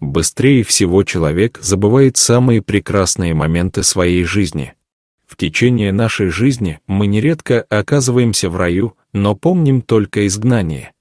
Быстрее всего человек забывает самые прекрасные моменты своей жизни. В течение нашей жизни мы нередко оказываемся в раю, но помним только изгнание.